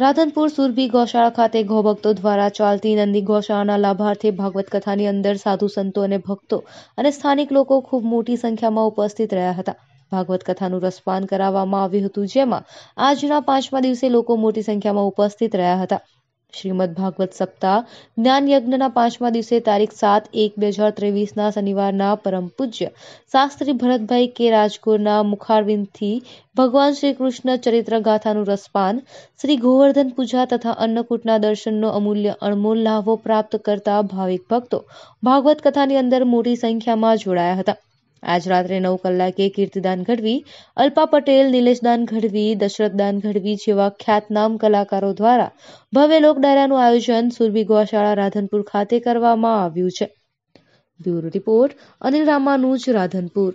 રાધનપુર સુરભી ગૌશાળા ખાતે ગૌભક્તો દ્વારા ચાલતી નંદી ગૌશાળાના લાભાર્થી ભાગવત કથાની અંદર સાધુ સંતો અને ભક્તો અને સ્થાનિક લોકો ખૂબ મોટી સંખ્યામાં ઉપસ્થિત રહ્યા હતા ભાગવત કથાનું રસપાન કરાવવામાં આવ્યું હતું જેમાં આજના પાંચમા દિવસે લોકો મોટી સંખ્યામાં ઉપસ્થિત રહ્યા હતા શ્રીમદ ભાગવત સપ્તાહ જ્ઞાન યજ્ઞના પાંચમા દિવસે તારીખ સાત એક બે હજાર ત્રેવીસના શનિવારના પરમ પૂજ્ય શાસ્ત્રી ભરતભાઈ કે રાજગુરના મુખારવિંદથી ભગવાન શ્રી કૃષ્ણ ચરિત્ર ગાથાનું રસપાન શ્રી ગોવર્ધન પૂજા તથા અન્નકૂટના દર્શનનો અમૂલ્ય અણમોલ લાભો પ્રાપ્ત કરતા ભાવિક ભક્તો ભાગવત કથાની અંદર મોટી સંખ્યામાં જોડાયા હતા આજ રાત્રે નવ કલાકે કીર્તિદાન ઘડવી અલ્પા પટેલ નિલેશદાન ગઢવી દશરથદાન ઘડવી જેવા ખ્યાતનામ કલાકારો દ્વારા ભવ્ય લોક ડાયરાનું આયોજન સુરભી ગૌશાળા રાધનપુર ખાતે કરવામાં આવ્યું છે બ્યુરો રિપોર્ટ અનિલ રામાનુજ રાધનપુર